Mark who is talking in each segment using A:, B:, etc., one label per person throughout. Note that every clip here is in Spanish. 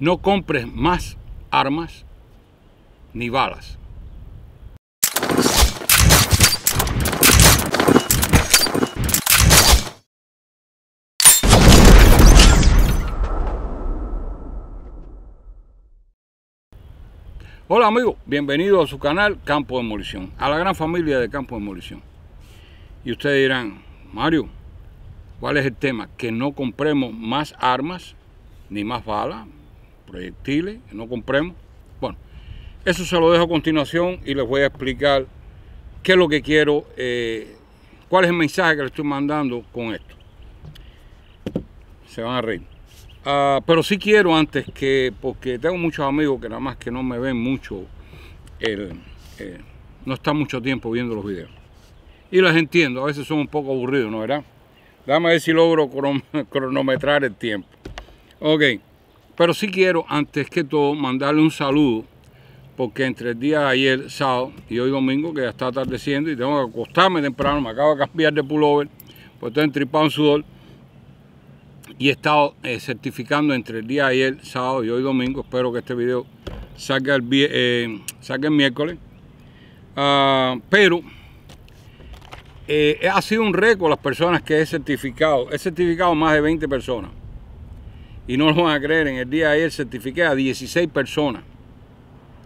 A: no compres más armas ni balas. Hola amigos, bienvenidos a su canal Campo de Demolición, a la gran familia de Campo de Demolición. Y ustedes dirán, Mario, ¿cuál es el tema? Que no compremos más armas, ni más balas, proyectiles no compremos. Bueno, eso se lo dejo a continuación y les voy a explicar qué es lo que quiero, eh, cuál es el mensaje que les estoy mandando con esto. Se van a reír. Ah, pero sí quiero antes que, porque tengo muchos amigos que nada más que no me ven mucho, eh, no están mucho tiempo viendo los videos. Y los entiendo, a veces son un poco aburridos, ¿no verdad? a ver si logro cronometrar el tiempo. Ok. Pero sí quiero, antes que todo, mandarle un saludo, porque entre el día de ayer, sábado, y hoy domingo, que ya está atardeciendo, y tengo que acostarme temprano, me acabo de cambiar de pullover, pues estoy entripado en sudor, y he estado eh, certificando entre el día de ayer, sábado y hoy domingo, espero que este video salga el, eh, el miércoles, ah, pero... Eh, ha sido un récord las personas que he certificado. He certificado más de 20 personas y no lo van a creer, en el día de ayer certifiqué a 16 personas,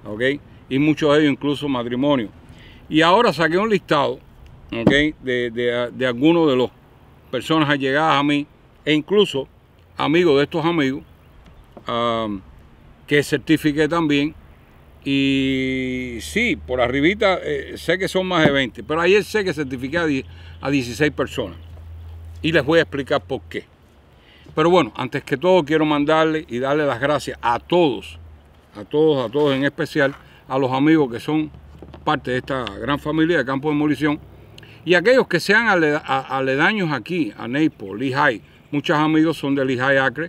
A: ¿ok? Y muchos de ellos incluso matrimonio. Y ahora saqué un listado, ¿ok? De, de, de algunos de los personas allegadas a mí e incluso amigos de estos amigos que certifiqué también. Y sí, por arribita eh, sé que son más de 20, pero ayer sé que certifiqué a 16 personas. Y les voy a explicar por qué. Pero bueno, antes que todo quiero mandarle y darle las gracias a todos, a todos, a todos en especial, a los amigos que son parte de esta gran familia de Campo de Demolición y aquellos que sean aledaños aquí, a Naples, Lehigh. Muchos amigos son de Lehigh Acre,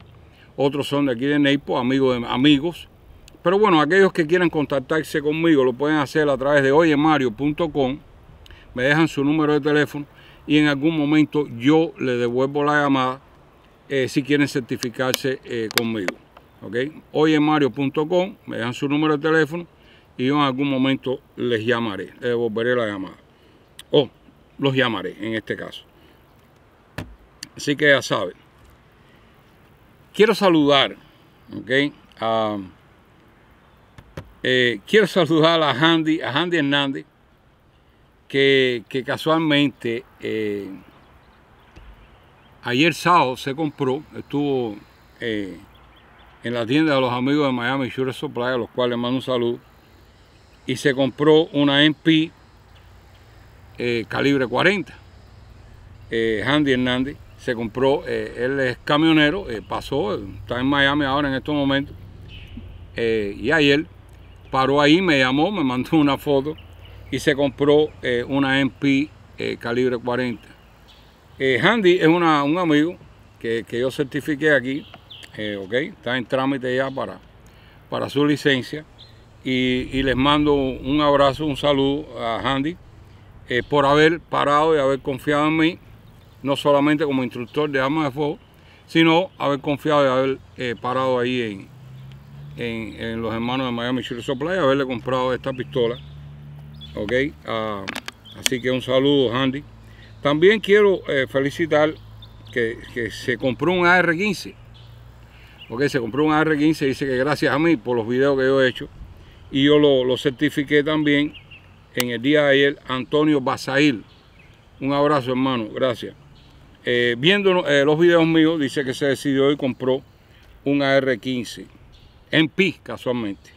A: otros son de aquí de Naples, amigos de amigos. Pero bueno, aquellos que quieran contactarse conmigo lo pueden hacer a través de oyemario.com. Me dejan su número de teléfono y en algún momento yo le devuelvo la llamada eh, si quieren certificarse eh, conmigo. ¿okay? Hoy en mario.com me dejan su número de teléfono y yo en algún momento les llamaré, les devolveré la llamada. O los llamaré en este caso. Así que ya saben. Quiero saludar, ¿ok? Eh, quiero saludar a Handy, a Handy Hernández, que, casualmente Ayer sábado se compró, estuvo eh, en la tienda de los amigos de Miami Shure Supply, a los cuales mando un saludo, y se compró una MP eh, calibre 40. Eh, Handy Hernández se compró, él es camionero, pasó, está en Miami ahora en estos momentos, y ayer paró ahí, me llamó, me mandó una foto y se compró una MP calibre 40 eh, Handy es una, un amigo que, yo certifiqué aquí, eh, está en trámite ya para, para su licencia. Y, les mando un abrazo, un saludo a Handy eh, por haber parado y haber confiado en mí, no solamente como instructor de armas de fuego, sino haber confiado y haber parado ahí en, en, los hermanos de Miami Shooter Supply, haberle comprado esta pistola. Ah, así que un saludo, Handy. También quiero eh, felicitar que, se compró un AR-15. porque se compró un AR-15, dice que gracias a mí por los videos que yo he hecho. Y yo lo, lo certifiqué también en el día de ayer, Antonio Basail. Un abrazo, hermano, gracias. Eh, viendo eh, los videos míos, dice que se decidió y compró un AR-15 en Pi casualmente.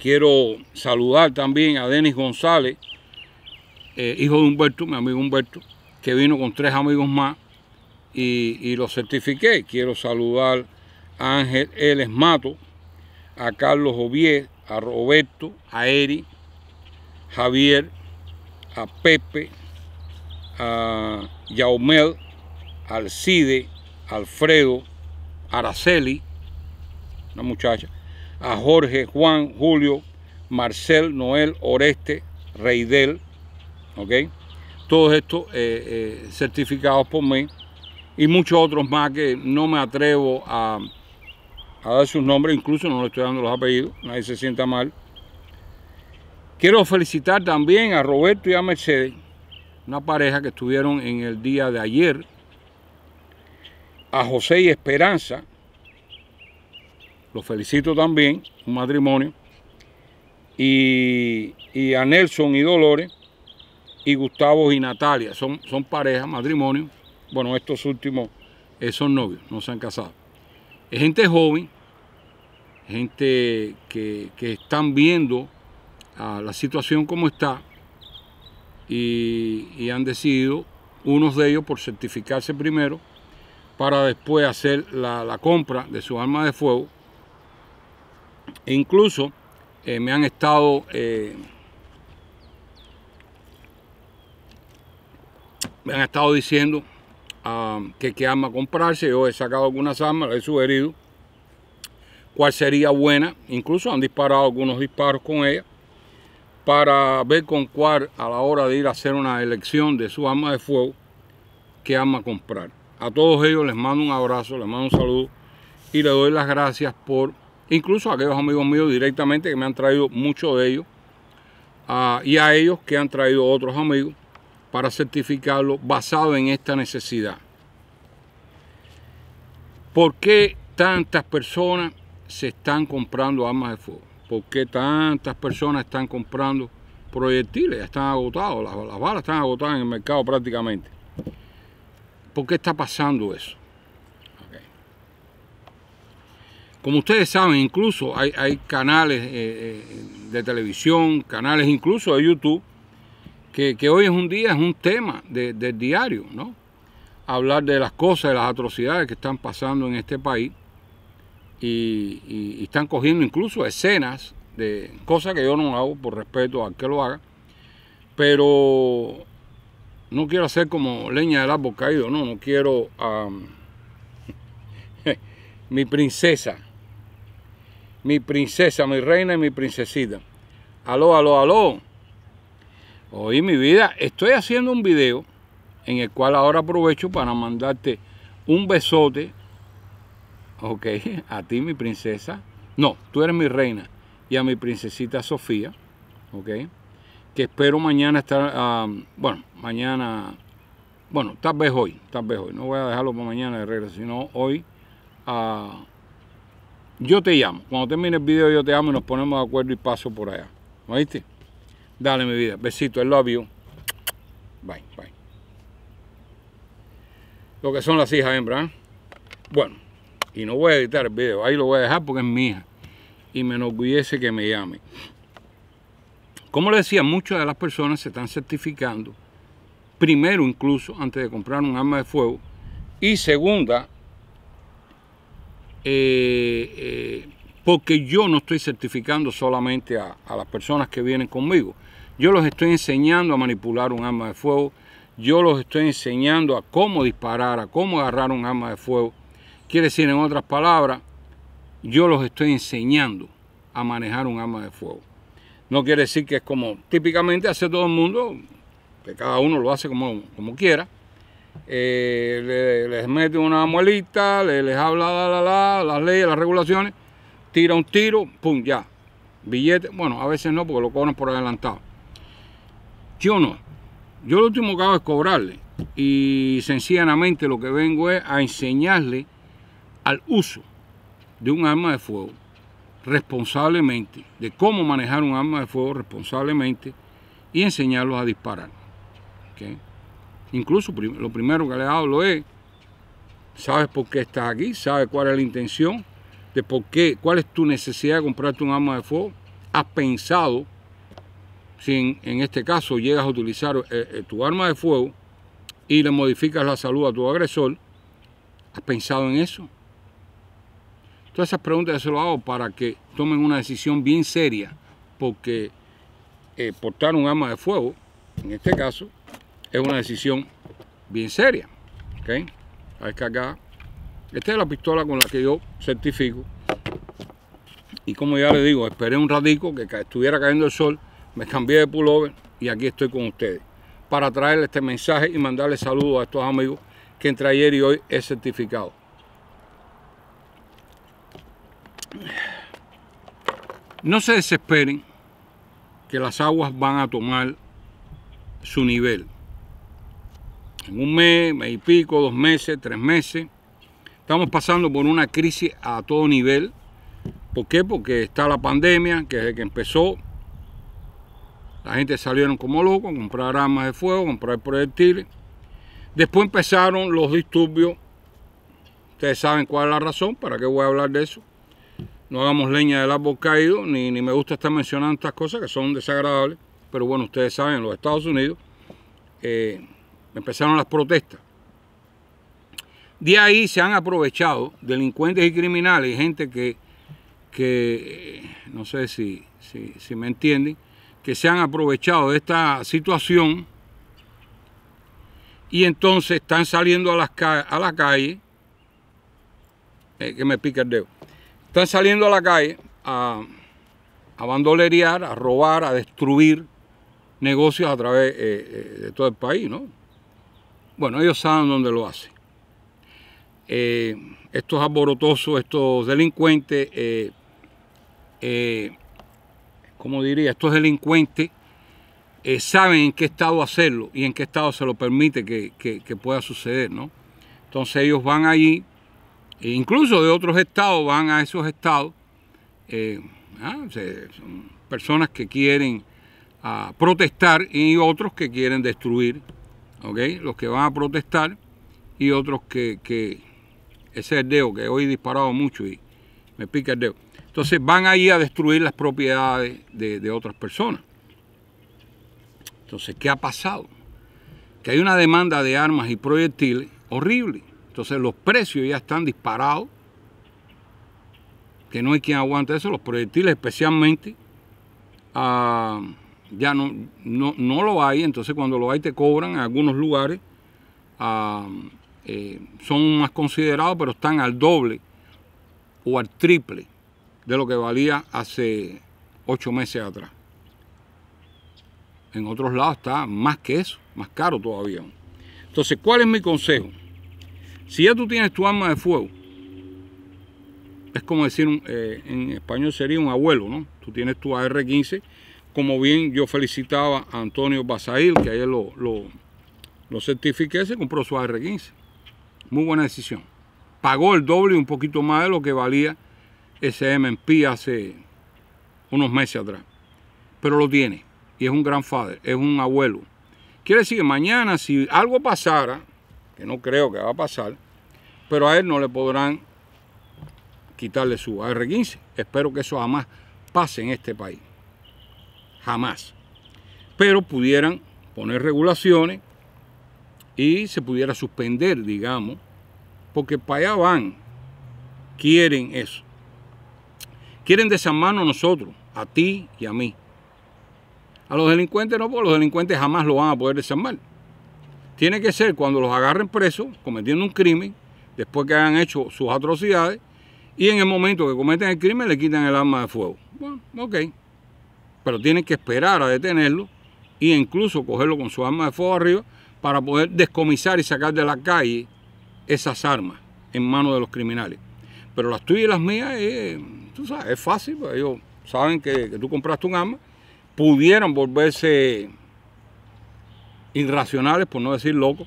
A: Quiero saludar también a Denis González, eh, hijo de Humberto, mi amigo Humberto, que vino con tres amigos más y, y los certifiqué. Quiero saludar a Ángel L. Mato, a Carlos Ovier, a Roberto, a Eri, Javier, a Pepe, a Yaumel, Alcide, Alfredo, Araceli, una muchacha, a Jorge, Juan, Julio, Marcel, Noel, Oreste, Reidel, todos estos eh, eh, certificados por mí y muchos otros más que no me atrevo a, dar sus nombres, incluso no le estoy dando los apellidos, nadie se sienta mal. Quiero felicitar también a Roberto y a Mercedes, una pareja que estuvieron en el día de ayer, a José y Esperanza, los felicito también, un matrimonio, y a Nelson y Dolores, y Gustavo y Natalia. Son, son pareja, matrimonio. Bueno, estos últimos esos son novios, no se han casado. Es gente joven, gente que, están viendo a la situación como está y, han decidido, unos de ellos por certificarse primero, para después hacer la, compra de su arma de fuego. E incluso eh, me han estado... Eh, han estado diciendo um, que qué arma comprarse. Yo he sacado algunas armas, les he sugerido cuál sería buena. Incluso han disparado algunos disparos con ella para ver con cuál a la hora de ir a hacer una elección de su arma de fuego, qué arma comprar. A todos ellos les mando un abrazo, les mando un saludo y les doy las gracias por, incluso a aquellos amigos míos directamente que me han traído muchos de ellos ah, y a ellos que han traído otros amigos para certificarlo basado en esta necesidad. ¿Por qué tantas personas se están comprando armas de fuego? ¿Por qué tantas personas están comprando proyectiles? Ya están agotados, las, balas están agotadas en el mercado prácticamente. ¿Por qué está pasando eso? Como ustedes saben, incluso hay, canales eh, eh, de televisión, canales incluso de YouTube, que, hoy es un día, es un tema de, del diario, ¿no? Hablar de las cosas, de las atrocidades que están pasando en este país y, están cogiendo incluso escenas de cosas que yo no hago por respeto a que lo haga, pero no quiero hacer como leña del árbol caído, no, no quiero a mi princesa, mi princesa, mi reina y mi princesita. Aló, aló, aló. Oye, mi vida, estoy haciendo un video en el cual ahora aprovecho para mandarte un besote, ok, a ti mi princesa, no, tú eres mi reina y a mi princesita Sofía, ok, que espero mañana estar, ah, bueno, mañana, bueno, tal vez hoy, tal vez hoy, no voy a dejarlo para mañana de regreso, sino hoy, ah, yo te llamo, cuando termine el video yo te llamo y nos ponemos de acuerdo y paso por allá, ¿oíste? Dale, mi vida. Besito, I love you. Bye, bye. Lo que son las hijas hembras. ¿eh? Bueno, y no voy a editar el video. Ahí lo voy a dejar porque es mi hija. Y me enorgullece que me llame. Como le decía, muchas de las personas se están certificando, primero incluso, antes de comprar un arma de fuego, y segunda, eh, eh, porque yo no estoy certificando solamente a las personas que vienen conmigo, yo los estoy enseñando a manipular un arma de fuego. Yo los estoy enseñando a cómo disparar, a cómo agarrar un arma de fuego. Quiere decir, en otras palabras, yo los estoy enseñando a manejar un arma de fuego. No quiere decir que es como típicamente hace todo el mundo, que cada uno lo hace como, como quiera. Eh, les mete una muelita, les habla la, la, la, las leyes, las regulaciones, tira un tiro, pum, ya. Billete, bueno, a veces no porque lo cobran por adelantado. Yo no. Yo lo último que hago es cobrarle. Y sencillamente lo que vengo es a enseñarle al uso de un arma de fuego responsablemente, de cómo manejar un arma de fuego responsablemente y enseñarlos a disparar. Incluso lo primero que le hablo es, sabes por qué estás aquí, sabes cuál es la intención, de por qué, cuál es tu necesidad de comprarte un arma de fuego, has pensado si en, este caso llegas a utilizar eh, eh, tu arma de fuego y le modificas la salud a tu agresor, ¿has pensado en eso? Todas esas preguntas yo se las hago para que tomen una decisión bien seria, porque eh, portar un arma de fuego, en este caso, es una decisión bien seria. ¿ok? A que acá, esta es la pistola con la que yo certifico. Y como ya le digo, esperé un ratico que estuviera cayendo el sol me cambié de pullover y aquí estoy con ustedes para traerles este mensaje y mandarle saludos a estos amigos que entre ayer y hoy he certificado. No se desesperen que las aguas van a tomar su nivel. En un mes, mes y pico, dos meses, tres meses, estamos pasando por una crisis a todo nivel. ¿Por qué? Porque está la pandemia que desde que empezó la gente salieron como locos a comprar armas de fuego, a comprar proyectiles. Después empezaron los disturbios. Ustedes saben cuál es la razón, ¿para qué voy a hablar de eso? No hagamos leña del árbol caído, ni, ni me gusta estar mencionando estas cosas que son desagradables. Pero bueno, ustedes saben, en los Estados Unidos eh, empezaron las protestas. De ahí se han aprovechado delincuentes y criminales y gente que, que eh, no sé si, si me entienden, que se han aprovechado de esta situación y entonces están saliendo a, las a la calle, eh, que me pica el dedo, están saliendo a la calle a, a bandolerear, a robar, a destruir negocios a través eh, eh, de todo el país, ¿no? Bueno, ellos saben dónde lo hacen. estos alborotosos, estos delincuentes, eh, como diría, estos delincuentes eh, saben en qué estado hacerlo y en qué estado se lo permite que, pueda suceder, ¿no? Entonces ellos van allí, e incluso de otros estados van a esos estados, eh, ah, son personas que quieren ah, protestar y otros que quieren destruir, ¿ok? Los que van a protestar y otros que, que ese es el dedo que hoy he disparado mucho y me pica el dedo. Entonces van ahí a destruir las propiedades de, otras personas. Entonces, ¿qué ha pasado? Que hay una demanda de armas y proyectiles horrible. Entonces los precios ya están disparados, que no hay quien aguante eso, los proyectiles especialmente, ah, ya no, no, lo hay, entonces cuando lo hay te cobran en algunos lugares, ah, eh, son más considerados, pero están al doble o al triple de lo que valía hace ocho meses atrás. En otros lados está más que eso, más caro todavía. Entonces, ¿cuál es mi consejo? Si ya tú tienes tu arma de fuego, es como decir, eh, en español sería un abuelo, ¿no? Tú tienes tu AR-15, como bien yo felicitaba a Antonio Basail, que ayer lo, lo, lo certifiqué, se compró su AR-15. Muy buena decisión. Pagó el doble y un poquito más de lo que valía SMP hace unos meses atrás. Pero lo tiene. Y es un gran padre, es un abuelo. Quiere decir que mañana, si algo pasara, que no creo que va a pasar, pero a él no le podrán quitarle su AR-15. Espero que eso jamás pase en este país. Jamás. Pero pudieran poner regulaciones y se pudiera suspender, digamos, porque para allá van, quieren eso. Quieren desarmarnos nosotros, a ti y a mí. A los delincuentes no, porque los delincuentes jamás lo van a poder desarmar. Tiene que ser cuando los agarren presos, cometiendo un crimen, después que hayan hecho sus atrocidades, y en el momento que cometen el crimen le quitan el arma de fuego. Bueno, ok. Pero tienen que esperar a detenerlo e incluso cogerlo con su arma de fuego arriba para poder descomisar y sacar de la calle esas armas en manos de los criminales. Pero las tuyas y las mías es fácil, pues, ellos saben que, tú compraste un arma, pudieran volverse irracionales, por no decir locos,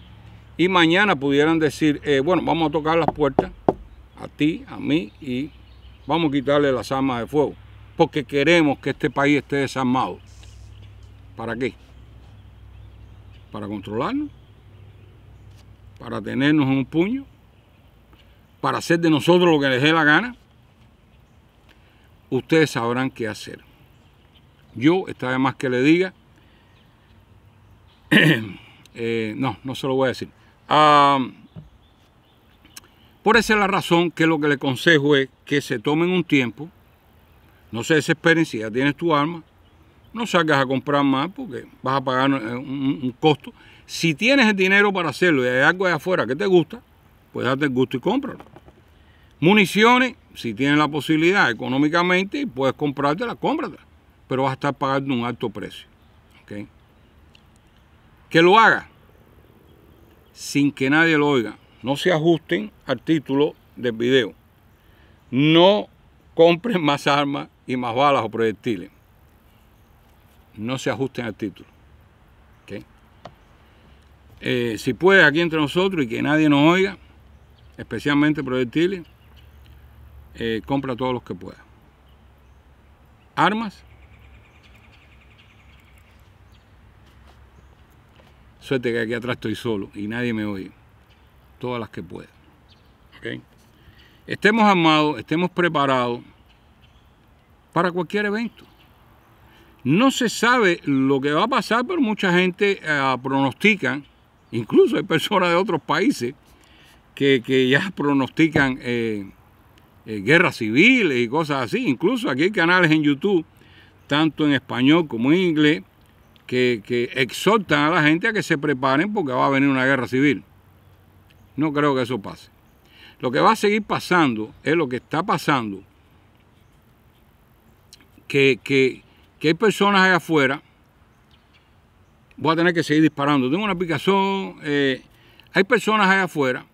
A: y mañana pudieran decir, eh, bueno, vamos a tocar las puertas a ti, a mí, y vamos a quitarle las armas de fuego, porque queremos que este país esté desarmado. ¿Para qué? Para controlarnos, para tenernos en un puño, para hacer de nosotros lo que les dé la gana, ustedes sabrán qué hacer. Yo, está de más que le diga, eh, no, no se lo voy a decir. Ah, por esa es la razón que lo que le consejo es que se tomen un tiempo, no se desesperen si ya tienes tu arma, no salgas a comprar más porque vas a pagar eh, un, un costo. Si tienes el dinero para hacerlo y hay algo allá afuera que te gusta, pues date el gusto y cómpralo. Municiones, si tienes la posibilidad económicamente y puedes comprártela, cómpratela. Pero vas a estar pagando un alto precio. Que lo haga sin que nadie lo oiga. No se ajusten al título del video. No compren más armas y más balas o proyectiles. No se ajusten al título. Eh, si puedes, aquí entre nosotros y que nadie nos oiga, especialmente proyectiles, eh, compra todos los que pueda. Armas. Suerte que aquí atrás estoy solo y nadie me oye. Todas las que pueda. Estemos armados, estemos preparados para cualquier evento. No se sabe lo que va a pasar, pero mucha gente pronostican eh, pronostica, incluso hay personas de otros países que, ya pronostican eh, eh, guerras civiles y cosas así. Incluso aquí hay canales en YouTube, tanto en español como en inglés, que, exhortan a la gente a que se preparen porque va a venir una guerra civil. No creo que eso pase. Lo que va a seguir pasando es lo que está pasando, que, hay personas allá afuera, voy a tener que seguir disparando, tengo una picazón, eh, hay personas allá afuera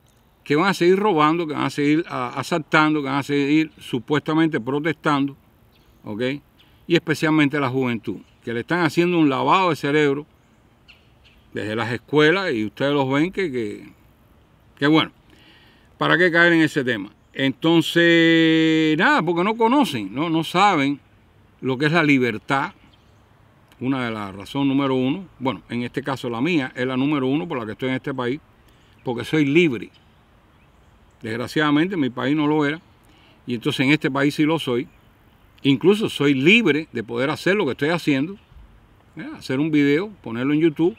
A: que van a seguir robando, que van a seguir ah, asaltando, que van a seguir supuestamente protestando, ¿ok? Y especialmente la juventud, que le están haciendo un lavado de cerebro desde las escuelas y ustedes los ven que, que, bueno, ¿para qué caer en ese tema? Entonces, nada, porque no conocen, no, no saben lo que es la libertad, una de las razones número uno, bueno, en este caso la mía es la número uno por la que estoy en este país, porque soy libre. Desgraciadamente mi país no lo era y entonces en este país sí lo soy. Incluso soy libre de poder hacer lo que estoy haciendo, ¿eh? hacer un video, ponerlo en YouTube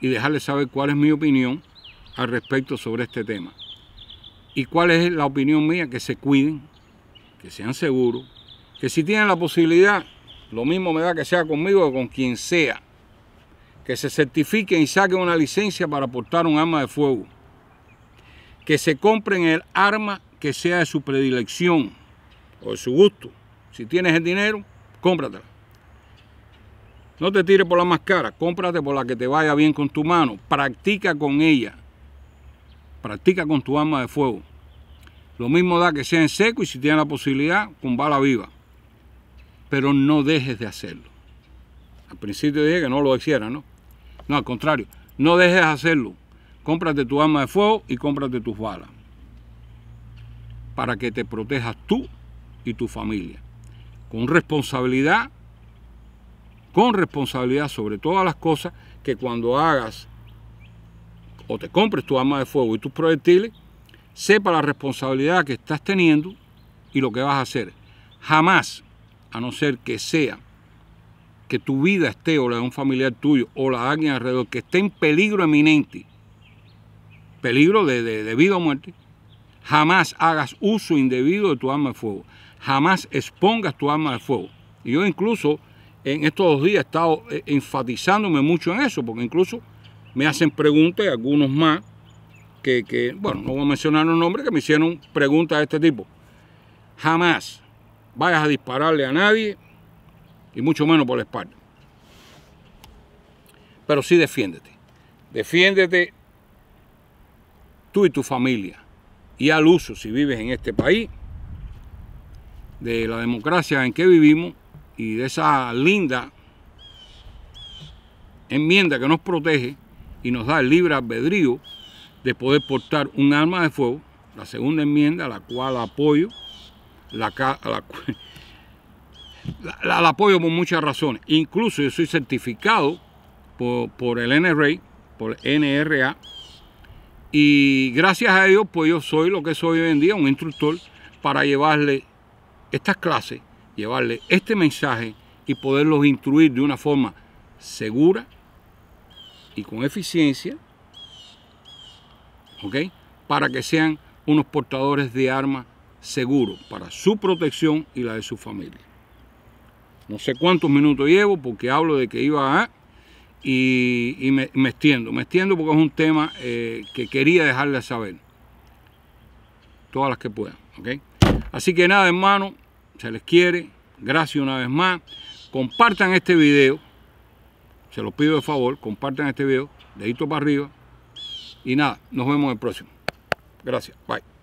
A: y dejarles saber cuál es mi opinión al respecto sobre este tema. Y cuál es la opinión mía, que se cuiden, que sean seguros, que si tienen la posibilidad, lo mismo me da que sea conmigo o con quien sea, que se certifiquen y saquen una licencia para portar un arma de fuego que se compren el arma que sea de su predilección o de su gusto. Si tienes el dinero, cómpratela. No te tires por la más cara, cómprate por la que te vaya bien con tu mano. Practica con ella. Practica con tu arma de fuego. Lo mismo da que sea en seco y si tienes la posibilidad, con bala viva. Pero no dejes de hacerlo. Al principio dije que no lo hiciera, ¿no? No, al contrario, no dejes de hacerlo. Cómprate tu arma de fuego y cómprate tus balas para que te protejas tú y tu familia. Con responsabilidad, con responsabilidad sobre todas las cosas, que cuando hagas o te compres tu arma de fuego y tus proyectiles, sepa la responsabilidad que estás teniendo y lo que vas a hacer. Jamás, a no ser que sea que tu vida esté o la de un familiar tuyo o la de alguien alrededor, que esté en peligro eminente peligro de, de, vida o muerte. Jamás hagas uso indebido de tu arma de fuego. Jamás expongas tu arma de fuego. Y yo incluso en estos dos días he estado eh, enfatizándome mucho en eso, porque incluso me hacen preguntas, y algunos más, que, bueno, no voy a mencionar los nombres, que me hicieron preguntas de este tipo. Jamás vayas a dispararle a nadie, y mucho menos por la espalda. Pero sí defiéndete. Defiéndete tú y tu familia, y al uso si vives en este país, de la democracia en que vivimos y de esa linda enmienda que nos protege y nos da el libre albedrío de poder portar un arma de fuego, la segunda enmienda, a la cual apoyo, la, apoyo por muchas razones. Incluso yo soy certificado por, el NRA, por NRA, y gracias a ellos, pues yo soy lo que soy hoy en día, un instructor, para llevarle estas clases, llevarle este mensaje y poderlos instruir de una forma segura y con eficiencia, ¿ok? Para que sean unos portadores de armas seguros para su protección y la de su familia. No sé cuántos minutos llevo porque hablo de que iba a y, me, extiendo, me extiendo porque es un tema eh, que quería dejarles saber. Todas las que puedan, ¿ok? Así que nada, hermano, se les quiere. Gracias una vez más. Compartan este video. Se los pido de favor, compartan este video. Dedito para arriba. Y nada, nos vemos en el próximo. Gracias, bye.